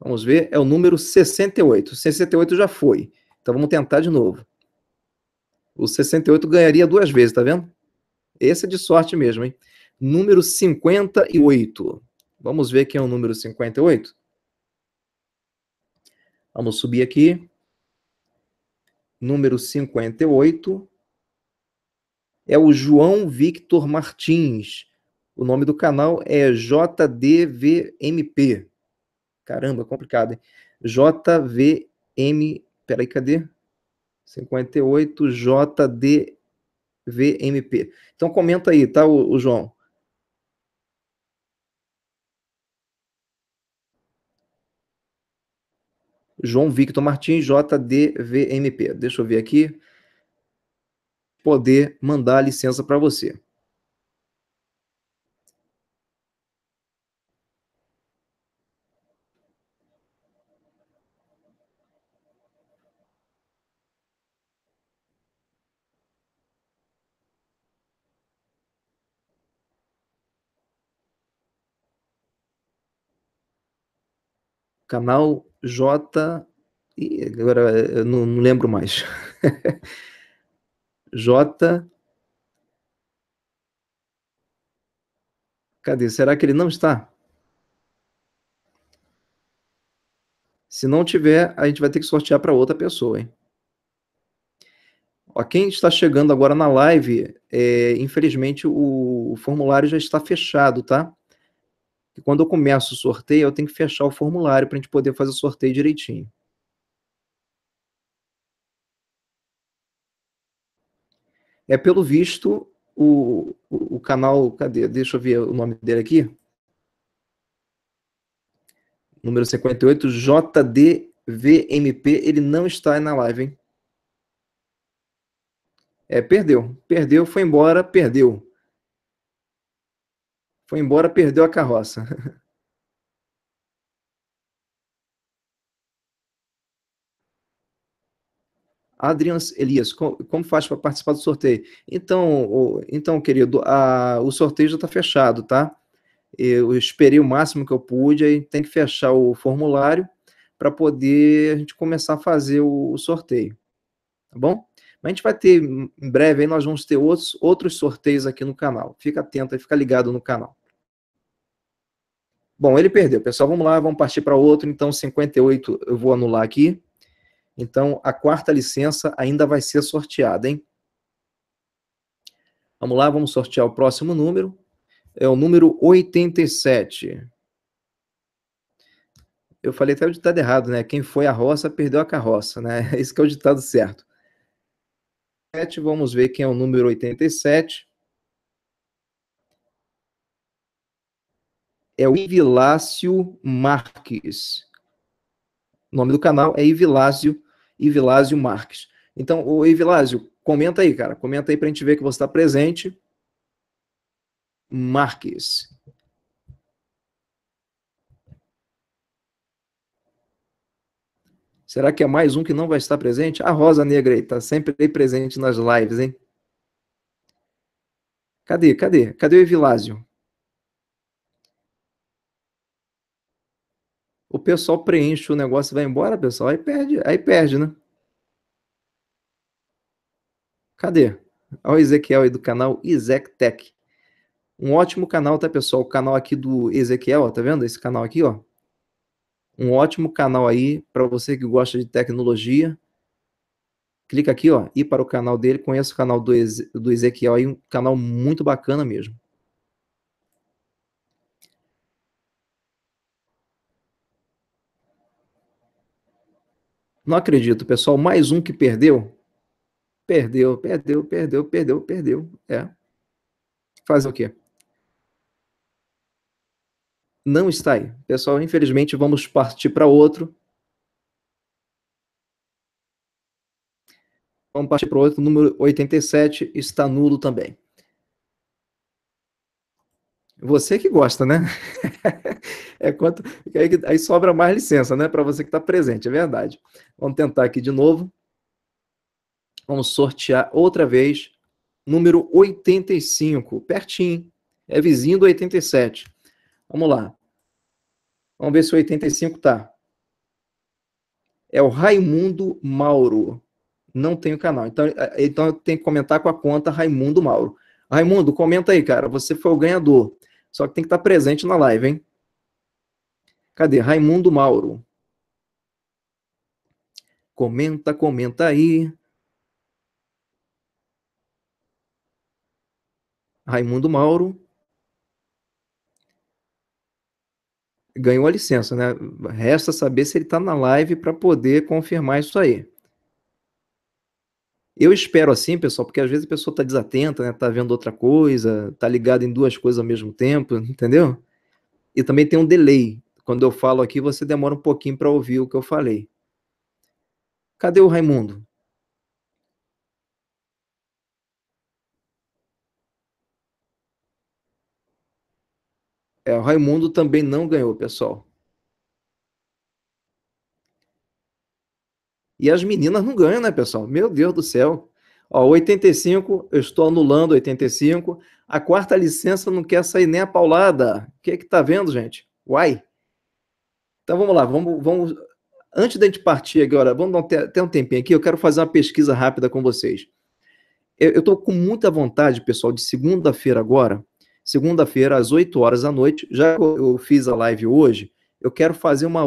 Vamos ver, é o número 68. 68 já foi. Então vamos tentar de novo. O 68 ganharia duas vezes, tá vendo? Esse é de sorte mesmo, hein? Número 58. Vamos ver quem é o número 58? Vamos subir aqui número 58, é o João Victor Martins. O nome do canal é JDVMP. Caramba, complicado, hein? JVM. Peraí, cadê? 58 JDVMP. Então comenta aí, tá, o, o João? João Victor Martins, JDVMP. Deixa eu ver aqui. Poder mandar a licença para você. canal J. E agora eu eh, não, não lembro mais. J. Cadê? Será que ele não está? Se não tiver, a gente vai ter que sortear para outra pessoa, hein? Ó, quem está chegando agora na live, é, infelizmente o, o formulário já está fechado, tá? que quando eu começo o sorteio, eu tenho que fechar o formulário para a gente poder fazer o sorteio direitinho. É, pelo visto, o, o, o canal, cadê? Deixa eu ver o nome dele aqui. Número 58, JDVMP, ele não está na live, hein? É, perdeu. Perdeu, foi embora, perdeu. Foi embora, perdeu a carroça. Adrian Elias, como faz para participar do sorteio? Então, então querido, a, o sorteio já está fechado, tá? Eu esperei o máximo que eu pude, aí tem que fechar o formulário para poder a gente começar a fazer o, o sorteio, tá bom? Mas a gente vai ter, em breve, aí nós vamos ter outros, outros sorteios aqui no canal. Fica atento e fica ligado no canal. Bom, ele perdeu, pessoal. Vamos lá, vamos partir para outro. Então, 58 eu vou anular aqui. Então, a quarta licença ainda vai ser sorteada, hein? Vamos lá, vamos sortear o próximo número. É o número 87. Eu falei até o ditado errado, né? Quem foi a roça perdeu a carroça, né? Esse é o ditado certo. 87, vamos ver quem é o número 87. É o Ivilácio Marques. O nome do canal é Ivilácio, Ivilácio Marques. Então, o Ivilácio, comenta aí, cara. Comenta aí para a gente ver que você está presente. Marques. Será que é mais um que não vai estar presente? A Rosa Negra aí, tá sempre aí presente nas lives, hein? Cadê, cadê? Cadê o Evilásio? O pessoal preenche o negócio e vai embora, pessoal. Aí perde, aí perde, né? Cadê? Olha o Ezequiel aí do canal Izec Tech. Um ótimo canal, tá, pessoal? O canal aqui do Ezequiel, ó, tá vendo? Esse canal aqui, ó um ótimo canal aí para você que gosta de tecnologia. Clica aqui, ó, ir para o canal dele. Conheça o canal do, Eze, do Ezequiel aí, um canal muito bacana mesmo. Não acredito, pessoal. Mais um que perdeu. Perdeu, perdeu, perdeu, perdeu, perdeu. É. faz o quê? não está aí. Pessoal, infelizmente, vamos partir para outro. Vamos partir para outro, número 87 está nulo também. Você que gosta, né? é quanto aí, aí sobra mais licença, né, para você que está presente, é verdade. Vamos tentar aqui de novo. Vamos sortear outra vez número 85, pertinho. É vizinho do 87. Vamos lá. Vamos ver se o 85 tá. É o Raimundo Mauro. Não tem o canal. Então, é, é, então eu tenho que comentar com a conta Raimundo Mauro. Raimundo, comenta aí, cara. Você foi o ganhador. Só que tem que estar tá presente na live, hein? Cadê? Raimundo Mauro. Comenta, comenta aí. Raimundo Mauro. ganhou a licença, né? Resta saber se ele está na live para poder confirmar isso aí. Eu espero assim, pessoal, porque às vezes a pessoa está desatenta, né? Tá vendo outra coisa, tá ligada em duas coisas ao mesmo tempo, entendeu? E também tem um delay. Quando eu falo aqui, você demora um pouquinho para ouvir o que eu falei. Cadê o Raimundo? É, o Raimundo também não ganhou, pessoal. E as meninas não ganham, né, pessoal? Meu Deus do céu. Ó, 85, eu estou anulando 85. A quarta licença não quer sair nem a paulada. O que é que tá vendo, gente? Uai. Então vamos lá, vamos, vamos antes da gente partir agora, vamos dar até um tempinho aqui, eu quero fazer uma pesquisa rápida com vocês. Eu estou com muita vontade, pessoal, de segunda-feira agora, segunda-feira, às 8 horas da noite. Já eu fiz a live hoje, eu quero fazer uma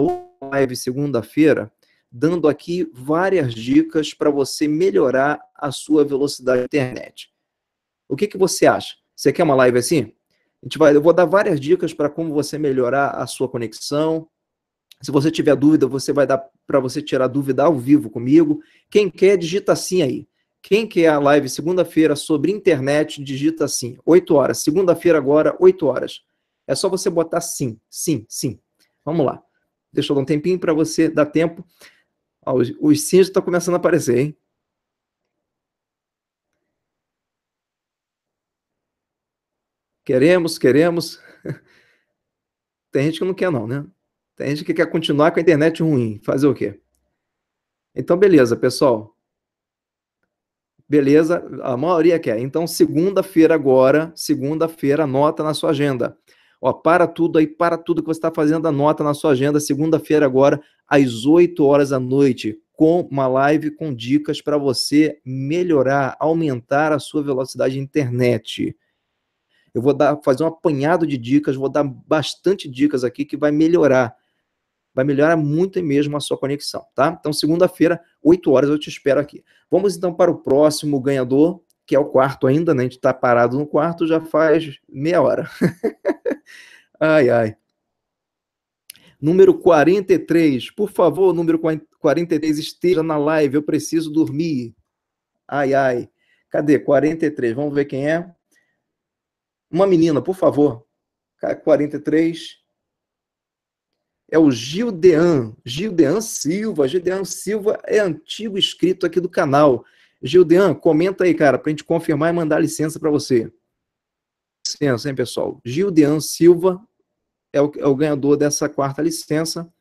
live segunda-feira, dando aqui várias dicas para você melhorar a sua velocidade de internet. O que, que você acha? Você quer uma live assim? A gente vai, eu vou dar várias dicas para como você melhorar a sua conexão. Se você tiver dúvida, você vai dar para você tirar dúvida ao vivo comigo. Quem quer, digita assim aí. Quem quer é a live segunda-feira sobre internet, digita assim, 8 horas. Segunda-feira agora, 8 horas. É só você botar sim, sim, sim. Vamos lá. Deixa eu dar um tempinho para você dar tempo. Ó, os, os sims estão começando a aparecer, hein? Queremos, queremos. Tem gente que não quer não, né? Tem gente que quer continuar com a internet ruim. Fazer o quê? Então, beleza, pessoal. Beleza? A maioria quer. Então, segunda-feira agora, segunda-feira, anota na sua agenda. Ó, para tudo aí, para tudo que você está fazendo, anota na sua agenda, segunda-feira agora, às 8 horas da noite, com uma live com dicas para você melhorar, aumentar a sua velocidade de internet. Eu vou dar, fazer um apanhado de dicas, vou dar bastante dicas aqui que vai melhorar vai melhorar muito mesmo a sua conexão, tá? Então, segunda-feira, 8 horas, eu te espero aqui. Vamos então para o próximo ganhador, que é o quarto ainda, né? A gente está parado no quarto já faz meia hora. ai, ai. Número 43, por favor, número 43, esteja na live, eu preciso dormir. Ai, ai. Cadê? 43, vamos ver quem é. Uma menina, por favor. 43, é o Gildean, Gildean Silva. Gildean Silva é antigo inscrito aqui do canal. Gildean, comenta aí, cara, para a gente confirmar e mandar licença para você. Licença, hein, pessoal? Gildean Silva é o, é o ganhador dessa quarta licença.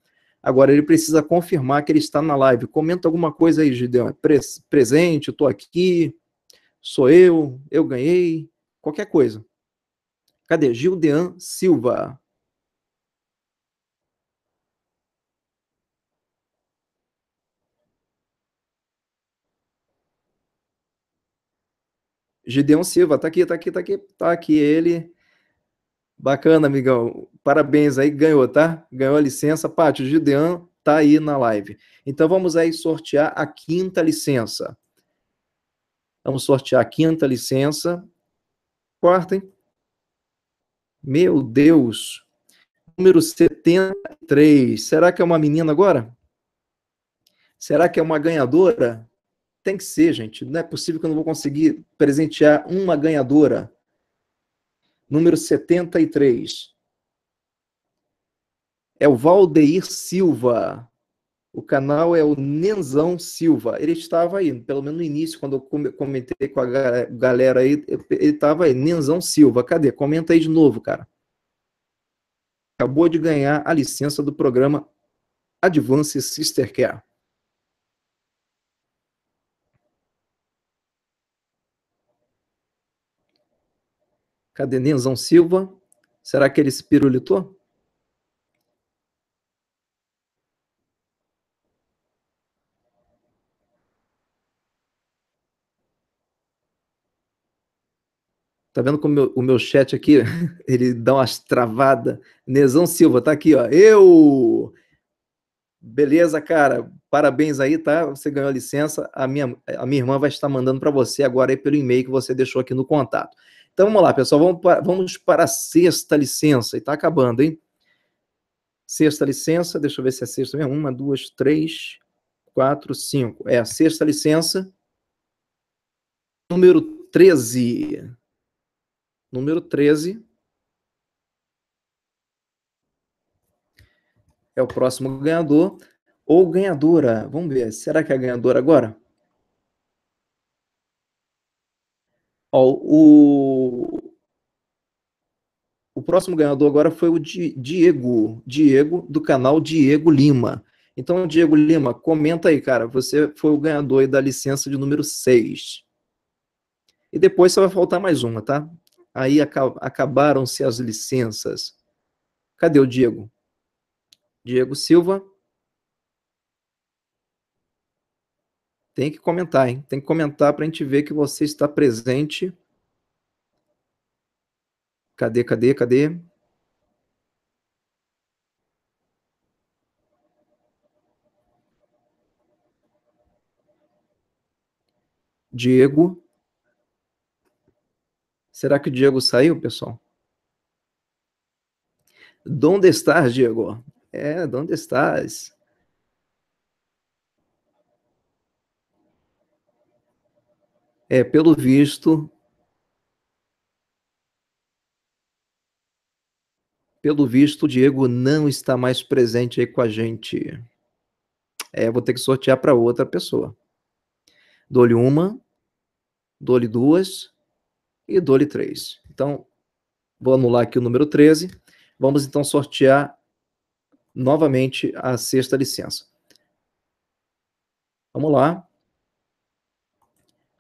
Agora ele precisa confirmar que ele está na live. Comenta alguma coisa aí, Gideon. Pres presente, estou aqui, sou eu, eu ganhei, qualquer coisa. Cadê? Gildean Silva. Gideon Silva, tá aqui, tá aqui, tá aqui, tá aqui ele. Bacana, amigão. Parabéns aí, ganhou, tá? Ganhou a licença. Pátio, o Gideon tá aí na live. Então vamos aí sortear a quinta licença. Vamos sortear a quinta licença. Quarta, hein? Meu Deus! Número 73. Será que é uma menina agora? Será que é uma ganhadora? tem que ser, gente. Não é possível que eu não vou conseguir presentear uma ganhadora. Número 73. É o Valdeir Silva. O canal é o Nenzão Silva. Ele estava aí, pelo menos no início, quando eu comentei com a galera aí, ele estava aí. Nenzão Silva, cadê? Comenta aí de novo, cara. Acabou de ganhar a licença do programa Advance Sister Care. Cadê Nenzão Silva? Será que ele se pirulitou? Tá vendo como meu, o meu chat aqui, ele dá umas travadas. Nezão Silva, tá aqui, ó. Eu! Beleza, cara. Parabéns aí, tá? Você ganhou a licença. A minha, a minha irmã vai estar mandando para você agora aí pelo e-mail que você deixou aqui no contato. Então vamos lá, pessoal, vamos para, vamos para a sexta licença, e está acabando, hein? Sexta licença, deixa eu ver se é sexta mesmo. Uma, duas, três, quatro, cinco. É a sexta licença, número 13. Número 13. É o próximo ganhador ou ganhadora. Vamos ver, será que é a ganhadora agora? Ó, o, o próximo ganhador agora foi o Diego, Diego, do canal Diego Lima. Então, Diego Lima, comenta aí, cara. Você foi o ganhador aí da licença de número 6. E depois só vai faltar mais uma, tá? Aí acabaram-se as licenças. Cadê o Diego? Diego Silva, Tem que comentar, hein? Tem que comentar para a gente ver que você está presente. Cadê, cadê, cadê? Diego. Será que o Diego saiu, pessoal? Onde estás, Diego? É, onde estás? é, pelo visto, pelo visto, o Diego não está mais presente aí com a gente. É, vou ter que sortear para outra pessoa. Dou-lhe uma, dou-lhe duas e dou-lhe três. Então, vou anular aqui o número 13. Vamos então sortear novamente a sexta licença. Vamos lá.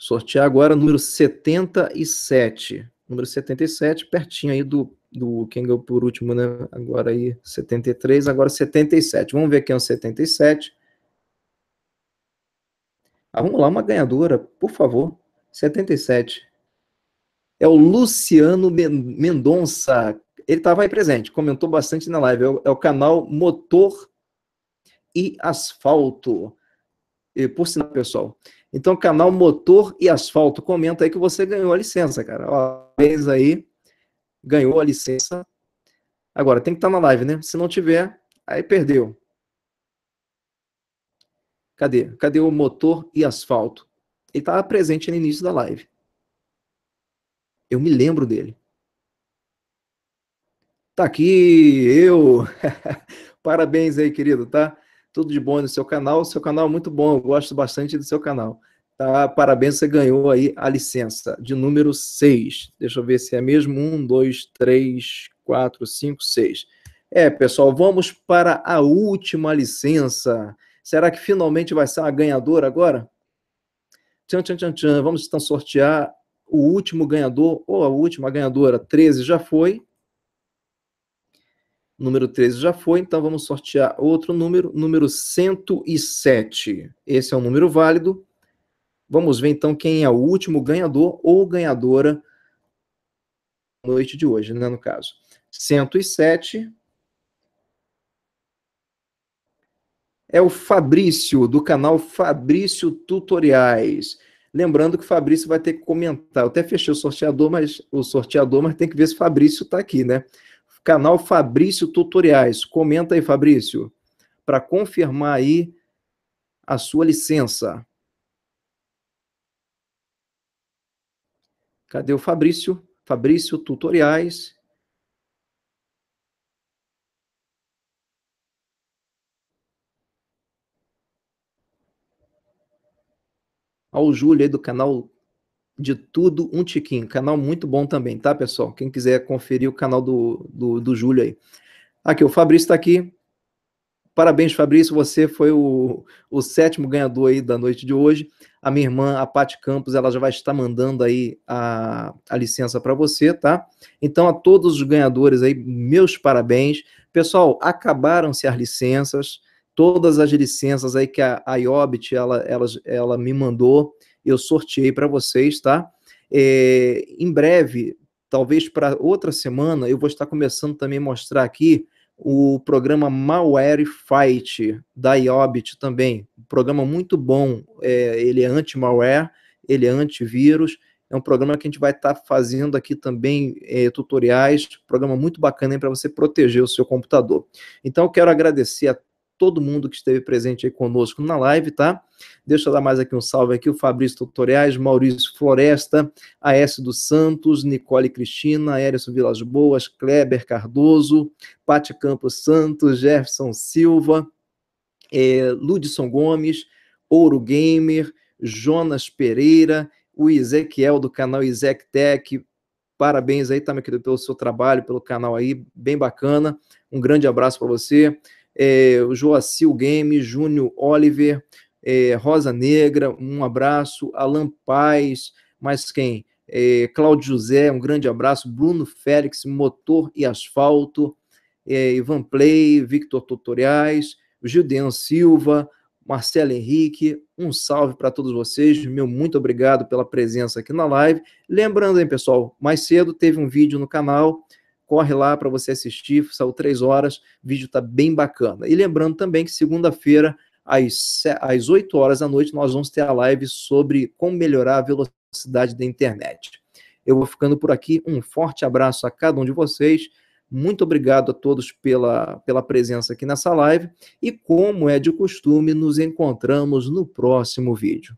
Sortear agora número 77. Número 77, pertinho aí do, do quem ganhou por último, né? Agora aí 73, agora 77. Vamos ver quem é o 77. Ah, vamos lá, uma ganhadora, por favor. 77. É o Luciano Mendonça. Ele estava aí presente, comentou bastante na live. É o, é o canal Motor e Asfalto. E, por sinal, pessoal, então, canal Motor e Asfalto, comenta aí que você ganhou a licença, cara. Ó, fez aí, ganhou a licença. Agora, tem que estar tá na live, né? Se não tiver, aí perdeu. Cadê? Cadê o motor e asfalto? Ele estava presente no início da live. Eu me lembro dele. Tá aqui, eu. Parabéns aí, querido, tá? Tudo de bom no seu canal. O seu canal é muito bom, eu gosto bastante do seu canal. Tá, parabéns, você ganhou aí a licença de número 6. Deixa eu ver se é mesmo. 1, 2, 3, 4, 5, 6. É, pessoal, vamos para a última licença. Será que finalmente vai ser a ganhadora agora? Tchan, tchan, tchan, tchan. Vamos então sortear o último ganhador ou a última ganhadora. 13 já foi. Número 13 já foi, então vamos sortear outro número, número 107. Esse é um número válido. Vamos ver então quem é o último ganhador ou ganhadora na noite de hoje, né, no caso. 107 é o Fabrício, do canal Fabrício Tutoriais. Lembrando que o Fabrício vai ter que comentar. Eu até fechei o sorteador, mas o sorteador, mas tem que ver se o Fabrício está aqui, né? Canal Fabrício Tutoriais. Comenta aí, Fabrício, para confirmar aí a sua licença. Cadê o Fabrício? Fabrício Tutoriais. o Júlio aí do canal de tudo um tiquinho. Canal muito bom também, tá, pessoal? Quem quiser conferir o canal do, do, do Júlio aí. Aqui, o Fabrício está aqui. Parabéns, Fabrício. Você foi o, o sétimo ganhador aí da noite de hoje. A minha irmã, a Paty Campos, ela já vai estar mandando aí a, a licença para você, tá? Então, a todos os ganhadores aí, meus parabéns. Pessoal, acabaram-se as licenças. Todas as licenças aí que a, a Iobit, ela, ela, ela me mandou eu sorteei para vocês, tá? É, em breve, talvez para outra semana, eu vou estar começando também a mostrar aqui o programa Malware Fight da Iobit também. Um programa muito bom. É, ele é anti-malware, ele é antivírus. É um programa que a gente vai estar tá fazendo aqui também é, tutoriais. Programa muito bacana para você proteger o seu computador. Então, eu quero agradecer a todo mundo que esteve presente aí conosco na live, tá? Deixa eu dar mais aqui um salve aqui, o Fabrício Tutoriais, Maurício Floresta, Aécio dos Santos, Nicole Cristina, Aéreson Vilas Boas, Kleber Cardoso, Pati Campos Santos, Jefferson Silva, é, Ludson Gomes, Ouro Gamer, Jonas Pereira, o Ezequiel do canal Isec Tech, Parabéns aí, tá, meu querido, pelo seu trabalho, pelo canal aí, bem bacana. Um grande abraço para você é, Joacil Game, Júnior Oliver, é, Rosa Negra, um abraço, Alan Paz, mais quem? É, Cláudio José, um grande abraço, Bruno Félix, Motor e Asfalto, é, Ivan Play, Victor Tutoriais, Gildean Silva, Marcelo Henrique, um salve para todos vocês, meu muito obrigado pela presença aqui na live. Lembrando, hein, pessoal, mais cedo teve um vídeo no canal corre lá para você assistir, saiu três horas, o vídeo está bem bacana. E lembrando também que segunda-feira, às, oito 8 horas da noite, nós vamos ter a live sobre como melhorar a velocidade da internet. Eu vou ficando por aqui, um forte abraço a cada um de vocês, muito obrigado a todos pela, pela presença aqui nessa live, e como é de costume, nos encontramos no próximo vídeo.